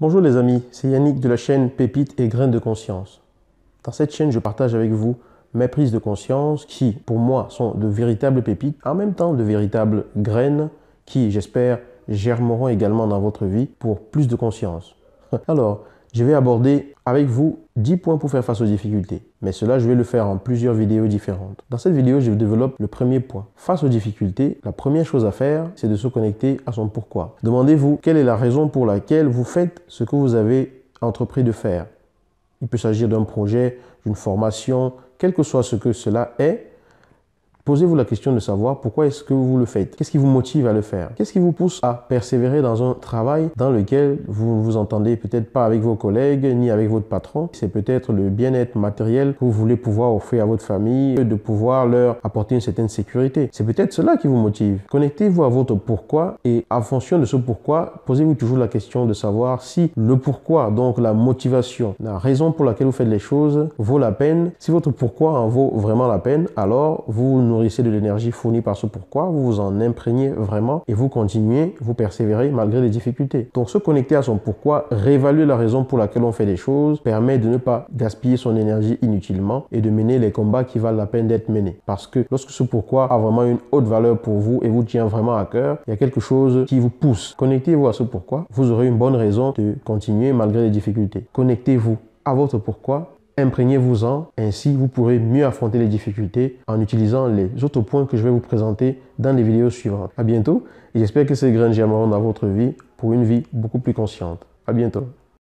Bonjour les amis, c'est Yannick de la chaîne Pépites et Graines de Conscience. Dans cette chaîne, je partage avec vous mes prises de conscience qui, pour moi, sont de véritables pépites, en même temps de véritables graines qui, j'espère, germeront également dans votre vie pour plus de conscience. Alors, je vais aborder avec vous 10 points pour faire face aux difficultés, mais cela je vais le faire en plusieurs vidéos différentes. Dans cette vidéo, je développe le premier point. Face aux difficultés, la première chose à faire, c'est de se connecter à son pourquoi. Demandez-vous quelle est la raison pour laquelle vous faites ce que vous avez entrepris de faire. Il peut s'agir d'un projet, d'une formation, quel que soit ce que cela est, Posez-vous la question de savoir pourquoi est-ce que vous le faites Qu'est-ce qui vous motive à le faire Qu'est-ce qui vous pousse à persévérer dans un travail dans lequel vous ne vous entendez peut-être pas avec vos collègues ni avec votre patron C'est peut-être le bien-être matériel que vous voulez pouvoir offrir à votre famille, de pouvoir leur apporter une certaine sécurité. C'est peut-être cela qui vous motive. Connectez-vous à votre pourquoi et en fonction de ce pourquoi, posez-vous toujours la question de savoir si le pourquoi, donc la motivation, la raison pour laquelle vous faites les choses, vaut la peine. Si votre pourquoi en vaut vraiment la peine, alors vous nous nourrissez de l'énergie fournie par ce pourquoi, vous vous en imprégnez vraiment et vous continuez, vous persévérez malgré les difficultés. Donc se connecter à son pourquoi, réévaluer la raison pour laquelle on fait les choses, permet de ne pas gaspiller son énergie inutilement et de mener les combats qui valent la peine d'être menés. Parce que lorsque ce pourquoi a vraiment une haute valeur pour vous et vous tient vraiment à cœur, il y a quelque chose qui vous pousse. Connectez-vous à ce pourquoi, vous aurez une bonne raison de continuer malgré les difficultés. Connectez-vous à votre pourquoi Imprégnez-vous-en, ainsi vous pourrez mieux affronter les difficultés en utilisant les autres points que je vais vous présenter dans les vidéos suivantes. À bientôt et j'espère que ces grains germeront dans votre vie pour une vie beaucoup plus consciente. À bientôt.